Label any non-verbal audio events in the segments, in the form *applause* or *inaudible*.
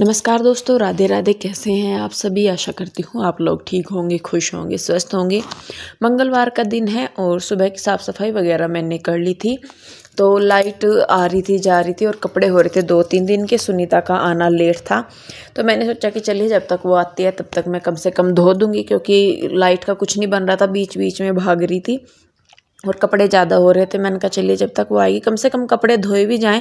नमस्कार दोस्तों राधे राधे कैसे हैं आप सभी आशा करती हूँ आप लोग ठीक होंगे खुश होंगे स्वस्थ होंगे मंगलवार का दिन है और सुबह की साफ़ सफाई वगैरह मैंने कर ली थी तो लाइट आ रही थी जा रही थी और कपड़े हो रहे थे दो तीन दिन के सुनीता का आना लेट था तो मैंने सोचा कि चलिए जब तक वो आती है तब तक मैं कम से कम धो दूँगी क्योंकि लाइट का कुछ नहीं बन रहा था बीच बीच में भाग रही थी और कपड़े ज़्यादा हो रहे थे मैंने कहा चलिए जब तक वो आएगी कम से कम कपड़े धोए भी जाएं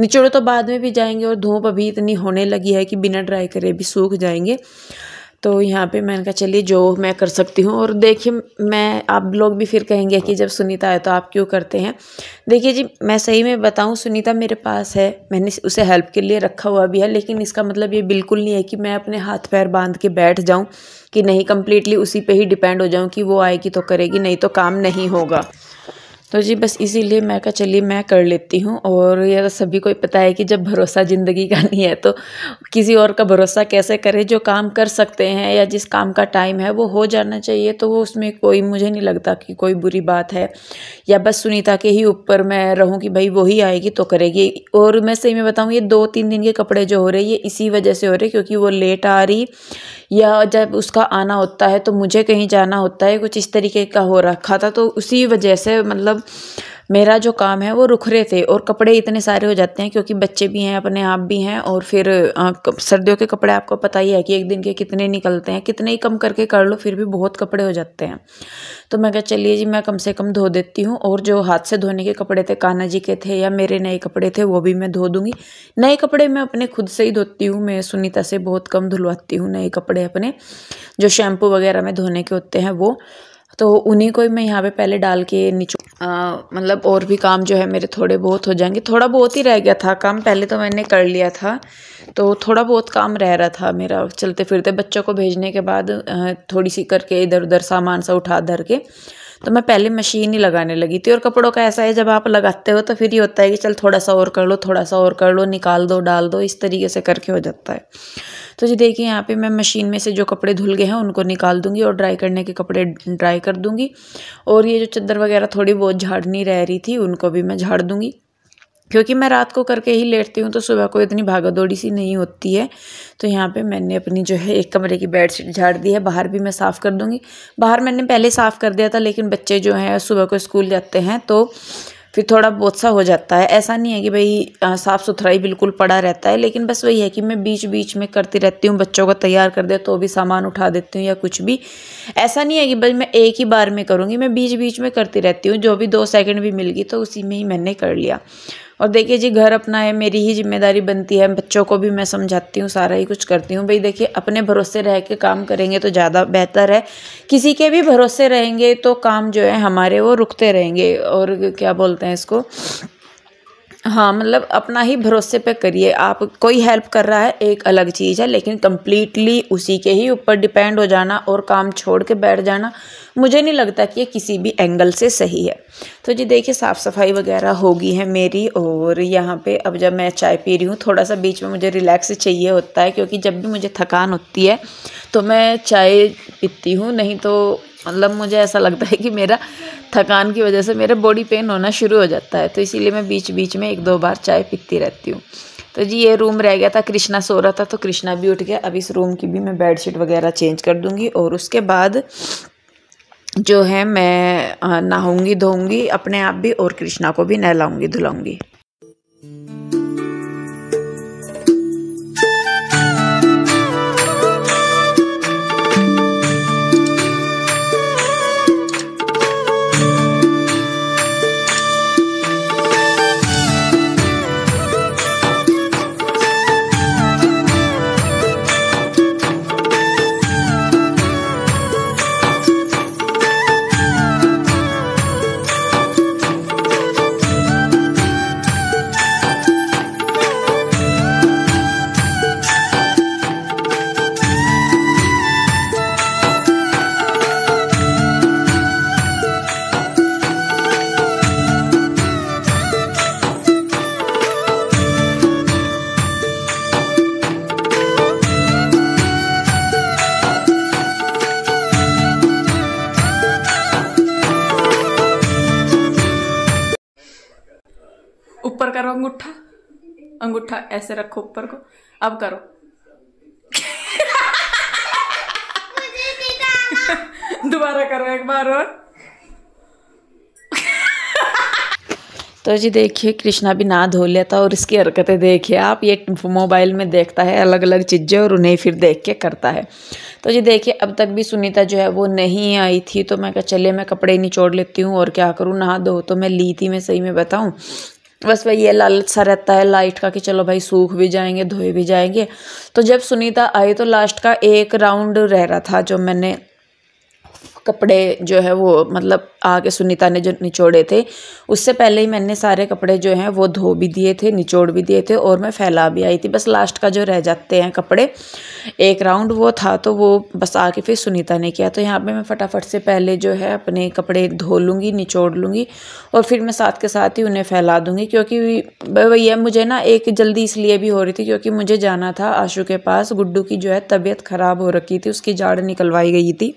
निचोड़े तो बाद में भी जाएंगे और धूप अभी इतनी होने लगी है कि बिना ड्राई करे भी सूख जाएंगे तो यहाँ पे मैंने कहा चलिए जो मैं कर सकती हूँ और देखिए मैं आप लोग भी फिर कहेंगे कि जब सुनीता है तो आप क्यों करते हैं देखिए जी मैं सही में बताऊँ सुनीता मेरे पास है मैंने उसे हेल्प के लिए रखा हुआ भी है लेकिन इसका मतलब ये बिल्कुल नहीं है कि मैं अपने हाथ पैर बांध के बैठ जाऊँ कि नहीं कम्प्लीटली उसी पर ही डिपेंड हो जाऊँ कि वो आएगी तो करेगी नहीं तो काम नहीं होगा तो जी बस इसीलिए मैं कहा चलिए मैं कर लेती हूँ और यह तो सभी को पता है कि जब भरोसा ज़िंदगी का नहीं है तो किसी और का भरोसा कैसे करें जो काम कर सकते हैं या जिस काम का टाइम है वो हो जाना चाहिए तो वो उसमें कोई मुझे नहीं लगता कि कोई बुरी बात है या बस सुनीता के ही ऊपर मैं रहूँ कि भाई वही आएगी तो करेगी और मैं सही में बताऊँ ये दो तीन दिन के कपड़े जो हो रहे ये इसी वजह से हो रहे क्योंकि वो लेट आ रही या जब उसका आना होता है तो मुझे कहीं जाना होता है कुछ इस तरीके का हो रखा था तो उसी वजह से मतलब मतलब मेरा जो काम है वो रुख रहे थे और कपड़े इतने सारे हो जाते हैं क्योंकि बच्चे भी हैं अपने आप भी हैं और फिर सर्दियों के कपड़े आपको पता ही है कि एक दिन के कितने निकलते हैं कितने ही कम करके कर लो फिर भी बहुत कपड़े हो जाते हैं तो मैं कह चलिए जी मैं कम से कम धो देती हूँ और जो हाथ से धोने के कपड़े थे कान्हा जी के थे या मेरे नए कपड़े थे वो भी मैं धो दूँगी नए कपड़े मैं अपने खुद से ही धोती हूँ मैं सुनीता से बहुत कम धुलवाती हूँ नए कपड़े अपने जो शैम्पू वगैरह में धोने के होते हैं वो तो उन्हीं को ही मैं यहाँ पे पहले डाल के नीचो मतलब और भी काम जो है मेरे थोड़े बहुत हो जाएंगे थोड़ा बहुत ही रह गया था काम पहले तो मैंने कर लिया था तो थोड़ा बहुत काम रह रहा था मेरा चलते फिरते बच्चों को भेजने के बाद थोड़ी सी करके इधर उधर सामान सा उठा धर के तो मैं पहले मशीन ही लगाने लगी थी और कपड़ों का ऐसा है जब आप लगाते हो तो फिर ये होता है कि चल थोड़ा सा और कर लो थोड़ा सा और कर लो निकाल दो डाल दो इस तरीके से करके हो जाता है तो जी देखिए यहाँ पे मैं मशीन में से जो कपड़े धुल गए हैं उनको निकाल दूंगी और ड्राई करने के कपड़े ड्राई कर दूंगी और ये जो चद्दर वगैरह थोड़ी बहुत झाड़नी रह रही थी उनको भी मैं झाड़ दूंगी क्योंकि मैं रात को करके ही लेटती हूँ तो सुबह को इतनी भागा दौड़ी सी नहीं होती है तो यहाँ पे मैंने अपनी जो है एक कमरे की बेडशीट झाड़ दी है बाहर भी मैं साफ़ कर दूँगी बाहर मैंने पहले साफ़ कर दिया था लेकिन बच्चे जो हैं सुबह को स्कूल जाते हैं तो फिर थोड़ा बहुत सा हो जाता है ऐसा नहीं है कि भाई साफ़ सुथरा ही बिल्कुल पड़ा रहता है लेकिन बस वही है कि मैं बीच बीच में करती रहती हूँ बच्चों को तैयार कर दे तो भी सामान उठा देती हूँ या कुछ भी ऐसा नहीं है कि भाई मैं एक ही बार में करूँगी मैं बीच बीच में करती रहती हूँ जो भी दो सेकेंड भी मिल गई तो उसी में ही मैंने कर लिया और देखिए जी घर अपना है मेरी ही जिम्मेदारी बनती है बच्चों को भी मैं समझाती हूँ सारा ही कुछ करती हूँ भाई देखिए अपने भरोसे रह के काम करेंगे तो ज़्यादा बेहतर है किसी के भी भरोसे रहेंगे तो काम जो है हमारे वो रुकते रहेंगे और क्या बोलते हैं इसको हाँ मतलब अपना ही भरोसे पे करिए आप कोई हेल्प कर रहा है एक अलग चीज़ है लेकिन कम्प्लीटली उसी के ही ऊपर डिपेंड हो जाना और काम छोड़ के बैठ जाना मुझे नहीं लगता कि ये किसी भी एंगल से सही है तो जी देखिए साफ़ सफाई वगैरह होगी है मेरी और यहाँ पे अब जब मैं चाय पी रही हूँ थोड़ा सा बीच में मुझे रिलैक्स चाहिए होता है क्योंकि जब भी मुझे थकान होती है तो मैं चाय पीती हूँ नहीं तो मतलब मुझे ऐसा लगता है कि मेरा थकान की वजह से मेरा बॉडी पेन होना शुरू हो जाता है तो इसीलिए मैं बीच बीच में एक दो बार चाय पीती रहती हूँ तो जी ये रूम रह गया था कृष्णा सो रहा था तो कृष्णा भी उठ गया अब इस रूम की भी मैं बेडशीट वगैरह चेंज कर दूँगी और उसके बाद जो है मैं नहाऊंगी धोऊंगी अपने आप भी और कृष्णा को भी नहलाऊंगी धुलाऊंगी रखा ऐसे रखो ऊपर को अब करो *laughs* दोबारा करो एक बार और तो जी देखिए कृष्णा भी ना धो लेता और इसकी हरकतें देखिए आप ये मोबाइल में देखता है अलग अलग चीज़ें और उन्हें फिर देख के करता है तो जी देखिए अब तक भी सुनीता जो है वो नहीं आई थी तो मैं कहा चले मैं कपड़े निचोड़ लेती हूँ और क्या करूँ नहा धो तो मैं ली थी मैं सही में बताऊँ बस वह ये लालच सा रहता है लाइट का कि चलो भाई सूख भी जाएंगे धोए भी जाएंगे तो जब सुनीता आई तो लास्ट का एक राउंड रह रहा था जो मैंने कपड़े जो है वो मतलब आके सुनीता ने जो निचोड़े थे उससे पहले ही मैंने सारे कपड़े जो हैं वो धो भी दिए थे निचोड़ भी दिए थे और मैं फैला भी आई थी बस लास्ट का जो रह जाते हैं कपड़े एक राउंड वो था तो वो बस आके फिर सुनीता ने किया तो यहाँ पे मैं फटाफट से पहले जो है अपने कपड़े धो लूँगी निचोड़ लूँगी और फिर मैं साथ के साथ ही उन्हें फैला दूँगी क्योंकि भैया मुझे ना एक जल्दी इसलिए भी हो रही थी क्योंकि मुझे जाना था आशू के पास गुड्डू की जो है तबीयत ख़राब हो रखी थी उसकी जाड़ निकलवाई गई थी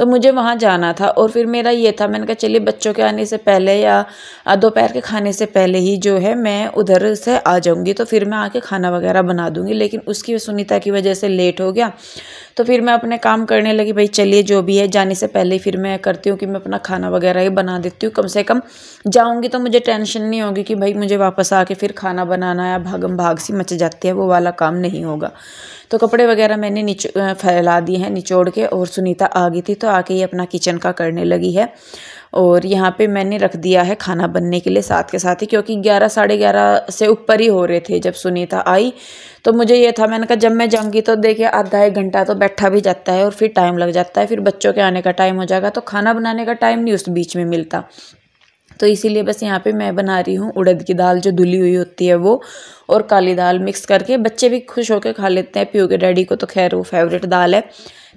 तो मुझे वहाँ जाना था और फिर मेरा ये था मैंने कहा चलिए बच्चों के आने से पहले या दोपहर के खाने से पहले ही जो है मैं उधर से आ जाऊँगी तो फिर मैं आके खाना वगैरह बना दूँगी लेकिन उसकी सुनीता की वजह से लेट हो गया तो फिर मैं अपने काम करने लगी भाई चलिए जो भी है जाने से पहले फिर मैं करती हूँ कि मैं अपना खाना वगैरह ही बना देती हूँ कम से कम जाऊँगी तो मुझे टेंशन नहीं होगी कि भाई मुझे वापस आके फिर खाना बनाना या भागम भाग सी मच जाती है वो वाला काम नहीं होगा तो कपड़े वगैरह मैंने निच फैला दिए हैं निचोड़ के और सुनीता आ गई थी तो आके ये अपना किचन का करने लगी है और यहाँ पे मैंने रख दिया है खाना बनने के लिए साथ के साथ ही क्योंकि ग्यारह साढ़े ग्यारह से ऊपर ही हो रहे थे जब सुनीता आई तो मुझे ये था मैंने कहा जब मैं जाऊँगी तो देखिए आधा एक घंटा तो बैठा भी जाता है और फिर टाइम लग जाता है फिर बच्चों के आने का टाइम हो जाएगा तो खाना बनाने का टाइम नहीं उस बीच में मिलता तो इसीलिए बस यहाँ पे मैं बना रही हूँ उड़द की दाल जो धुली हुई होती है वो और काली दाल मिक्स करके बच्चे भी खुश होकर खा लेते हैं पीओ के डैडी को तो खैर वो फेवरेट दाल है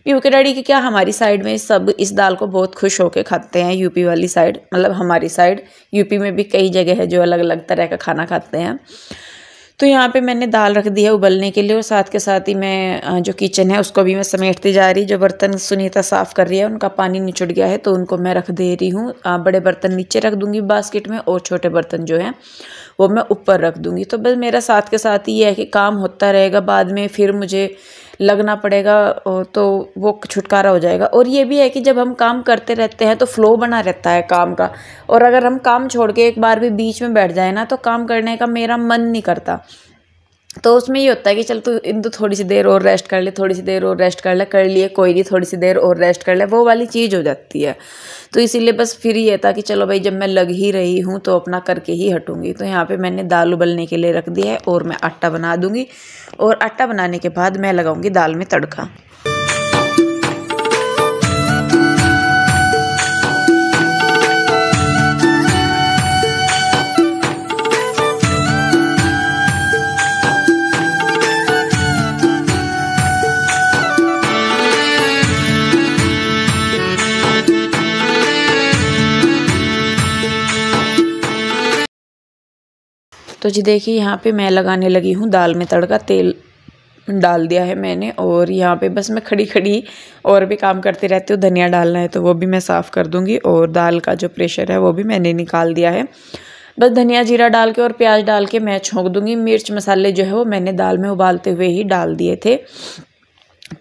यूके डैडी की क्या हमारी साइड में सब इस दाल को बहुत खुश होकर खाते हैं यूपी वाली साइड मतलब हमारी साइड यूपी में भी कई जगह है जो अलग अलग तरह का खाना खाते हैं तो यहाँ पे मैंने दाल रख दी है उबलने के लिए और साथ के साथ ही मैं जो किचन है उसको भी मैं समेटती जा रही जो बर्तन सुनीता साफ़ कर रही है उनका पानी निचुड़ गया है तो उनको मैं रख दे रही हूँ बड़े बर्तन नीचे रख दूँगी बास्केट में और छोटे बर्तन जो हैं वो मैं ऊपर रख दूँगी तो बस मेरा साथ के साथ ये है कि काम होता रहेगा बाद में फिर मुझे लगना पड़ेगा तो वो छुटकारा हो जाएगा और ये भी है कि जब हम काम करते रहते हैं तो फ्लो बना रहता है काम का और अगर हम काम छोड़ के एक बार भी बीच में बैठ जाए ना तो काम करने का मेरा मन नहीं करता तो उसमें ये होता है कि चल तू इन तो थोड़ी सी देर और रेस्ट कर ले थोड़ी सी देर और रेस्ट कर ले कर लिए कोई नहीं थोड़ी सी देर और रेस्ट कर ले वो वाली चीज़ हो जाती है तो इसीलिए बस फिर ये था कि चलो भाई जब मैं लग ही रही हूँ तो अपना करके ही हटूँगी तो यहाँ पे मैंने दाल उबलने के लिए रख दिया है और मैं आटा बना दूँगी और आटा बनाने के बाद मैं लगाऊँगी दाल में तड़का तो जी देखिए यहाँ पे मैं लगाने लगी हूँ दाल में तड़का तेल डाल दिया है मैंने और यहाँ पे बस मैं खड़ी खड़ी और भी काम करते रहती हूँ धनिया डालना है तो वो भी मैं साफ़ कर दूँगी और दाल का जो प्रेशर है वो भी मैंने निकाल दिया है बस धनिया जीरा डाल के और प्याज डाल के मैं छोंक दूँगी मिर्च मसाले जो है वो मैंने दाल में उबालते हुए ही डाल दिए थे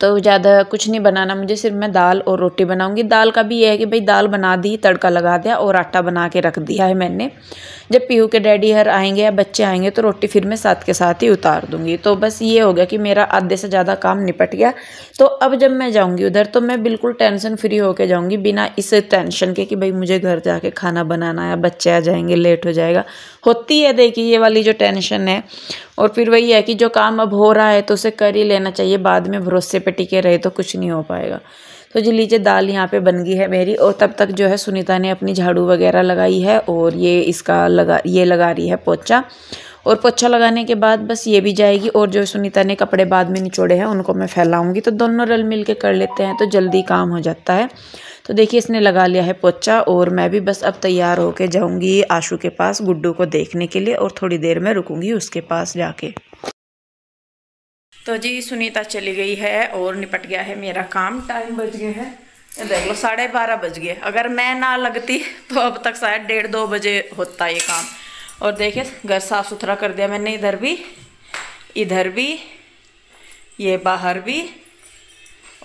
तो ज़्यादा कुछ नहीं बनाना मुझे सिर्फ मैं दाल और रोटी बनाऊंगी दाल का भी ये है कि भाई दाल बना दी तड़का लगा दिया और आटा बना के रख दिया है मैंने जब पीहू के डैडी हर आएंगे या बच्चे आएंगे तो रोटी फिर मैं साथ के साथ ही उतार दूंगी तो बस ये हो गया कि मेरा आधे से ज़्यादा काम निपट गया तो अब जब मैं जाऊँगी उधर तो मैं बिल्कुल टेंशन फ्री होकर जाऊँगी बिना इस टेंशन के कि भाई मुझे घर जाके खाना बनाना है बच्चे आ जाएंगे लेट हो जाएगा होती है देखिए ये वाली जो टेंशन है और फिर वही है कि जो काम अब हो रहा है तो उसे कर ही लेना चाहिए बाद में भरोसे पे टिके रहे तो कुछ नहीं हो पाएगा तो जी लीजिए दाल यहाँ पे बन गई है मेरी और तब तक जो है सुनीता ने अपनी झाड़ू वगैरह लगाई है और ये इसका लगा ये लगा रही है पोचा और पोछा लगाने के बाद बस ये भी जाएगी और जो सुनीता ने कपड़े बाद में निचोड़े हैं उनको मैं फैलाऊँगी तो दोनों रल मिल के कर लेते हैं तो जल्दी काम हो जाता है तो देखिए इसने लगा लिया है पोचा और मैं भी बस अब तैयार होके जाऊंगी आशू के पास गुड्डू को देखने के लिए और थोड़ी देर में रुकूंगी उसके पास जाके तो जी सुनीता चली गई है और निपट गया है मेरा काम टाइम बच गया है देख लो साढ़े बारह बज गए अगर मैं ना लगती तो अब तक शायद डेढ़ दो बजे होता ये काम और देखिए घर साफ सुथरा कर दिया मैंने इधर भी इधर भी ये बाहर भी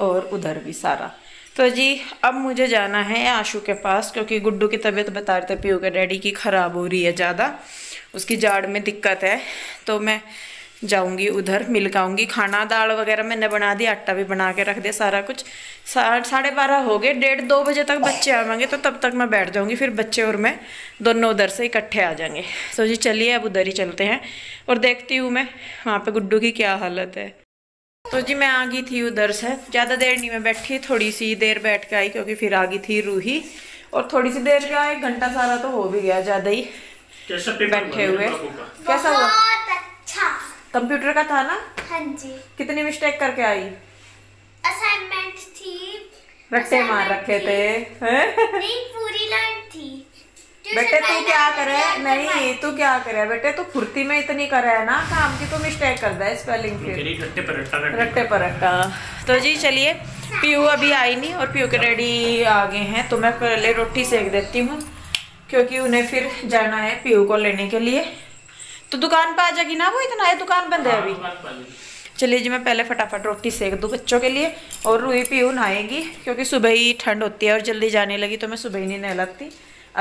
और उधर भी सारा तो जी अब मुझे जाना है आशू के पास क्योंकि गुड्डू की तबीयत बता रहे थे पीयू के डैडी की ख़राब हो रही है ज़्यादा उसकी जाड़ में दिक्कत है तो मैं जाऊंगी उधर मिल आऊँगी खाना दाल वगैरह मैंने बना दी आटा भी बना के रख दिया सारा कुछ सा, साढ़े बारह हो गए डेढ़ दो बजे तक बच्चे आवेंगे तो तब तक मैं बैठ जाऊंगी फिर बच्चे और मैं दोनों उधर से इकट्ठे आ जाएंगे तो जी चलिए अब उधर ही चलते हैं और देखती हूँ मैं वहाँ पे गुड्डू की क्या हालत है तो जी मैं आ गई थी उधर से ज़्यादा देर नहीं मैं बैठी थोड़ी सी देर बैठ के आई क्योंकि फिर आ गई थी रूही और थोड़ी सी देर का एक घंटा सारा तो हो भी गया ज़्यादा ही बैठे हुए कैसा हुआ अच्छा कंप्यूटर का था ना हाँ जी कितनी मिस्टेक करके आई असाइनमेंट थी रट्टे मार रखे थे नहीं पूरी बेटे तू क्या करे नहीं तू क्या करे बेटे तू फुर्ती में इतनी करे है ना काम की तू मिस्टेक कर दे स्पेलिंग की रट्टे रट्टा तो जी चलिए पीयू अभी आई नहीं और पीयू के डैडी आ गए हैं तो मैं पहले रोटी सेक देती हूँ क्योंकि उन्हें फिर जाना है पीयू को लेने के लिए तो दुकान पर आ जाएगी ना वो इतना है दुकान बंद है हाँ, अभी चलिए जी मैं पहले फटाफट रोटी सेक दूँ बच्चों के लिए और रूई पीयू नहाएगी क्योंकि सुबह ही ठंड होती है और जल्दी जाने लगी तो मैं सुबह ही नहीं नहलाती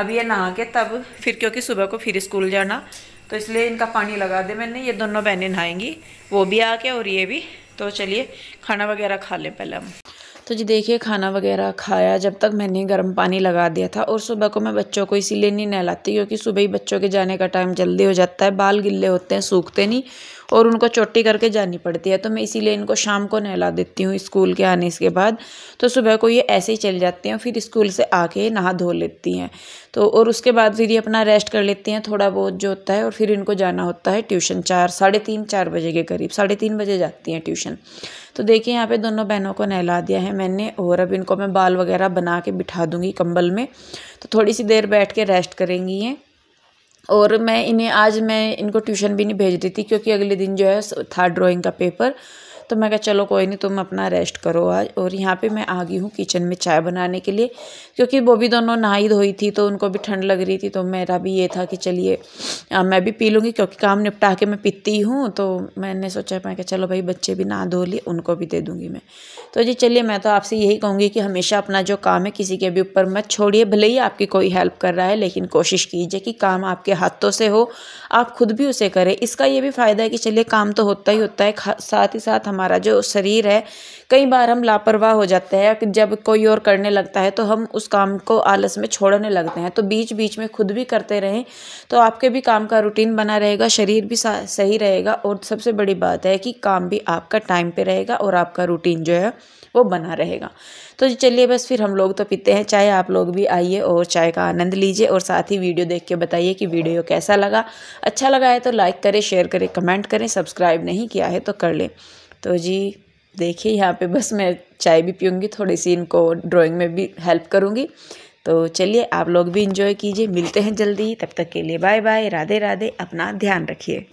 अब ये नहा के तब फिर क्योंकि सुबह को फिर स्कूल जाना तो इसलिए इनका पानी लगा दे मैंने ये दोनों बहनें नहाएंगी वो भी आके और ये भी तो चलिए खाना वगैरह खा लें पहले हम तो जी देखिए खाना वगैरह खाया जब तक मैंने गर्म पानी लगा दिया था और सुबह को मैं बच्चों को इसीलिए नहीं नहलाती क्योंकि सुबह ही बच्चों के जाने का टाइम जल्दी हो जाता है बाल गिल्ले होते हैं सूखते नहीं और उनको चोटी करके जानी पड़ती है तो मैं इसीलिए इनको शाम को नहला देती हूँ स्कूल के आने के बाद तो सुबह को ये ऐसे ही चल जाते हैं फिर स्कूल से आके नहा धो लेती हैं तो और उसके बाद फिर ये अपना रेस्ट कर लेती हैं थोड़ा बहुत जो होता है और फिर इनको जाना होता है ट्यूशन चार साढ़े तीन चार बजे के करीब साढ़े तीन बजे जाती हैं ट्यूशन तो देखिए यहाँ पे दोनों बहनों को नहला दिया है मैंने और अब इनको मैं बाल वगैरह बना के बिठा दूंगी कंबल में तो थोड़ी सी देर बैठ के रेस्ट करेंगी हैं और मैं इन्हें आज मैं इनको ट्यूशन भी नहीं भेज रही थी क्योंकि अगले दिन जो है था ड्राइंग का पेपर तो मैं कहा चलो कोई नहीं तुम अपना रेस्ट करो आज और यहाँ पे मैं आ गई हूँ किचन में चाय बनाने के लिए क्योंकि वो भी दोनों नहाई धोई थी तो उनको भी ठंड लग रही थी तो मेरा भी ये था कि चलिए मैं भी पी लूँगी क्योंकि काम निपटा के मैं पीती हूँ तो मैंने सोचा मैं कहा चलो भाई बच्चे भी नहा धो लिए उनको भी दे दूँगी मैं तो जी चलिए मैं तो आपसे यही कहूँगी कि हमेशा अपना जो काम है किसी के भी ऊपर मत छोड़िए भले ही आपकी कोई हेल्प कर रहा है लेकिन कोशिश कीजिए कि काम आपके हाथों से हो आप खुद भी उसे करें इसका ये भी फ़ायदा है कि चलिए काम तो होता ही होता है साथ ही साथ हम हमारा जो शरीर है कई बार हम लापरवाह हो जाते हैं जब कोई और करने लगता है तो हम उस काम को आलस में छोड़ने लगते हैं तो बीच बीच में खुद भी करते रहें तो आपके भी काम का रूटीन बना रहेगा शरीर भी सही रहेगा और सबसे बड़ी बात है कि काम भी आपका टाइम पर रहेगा और आपका रूटीन जो है वो बना रहेगा तो चलिए बस फिर हम लोग तो पीते हैं चाय आप लोग भी आइए और चाय का आनंद लीजिए और साथ ही वीडियो देख के बताइए कि वीडियो कैसा लगा अच्छा लगा है तो लाइक करें शेयर करें कमेंट करें सब्सक्राइब नहीं किया है तो कर लें तो जी देखिए यहाँ पे बस मैं चाय भी पीऊँगी थोड़ी सी इनको ड्राइंग में भी हेल्प करूँगी तो चलिए आप लोग भी इंजॉय कीजिए मिलते हैं जल्दी तब तक के लिए बाय बाय राधे राधे अपना ध्यान रखिए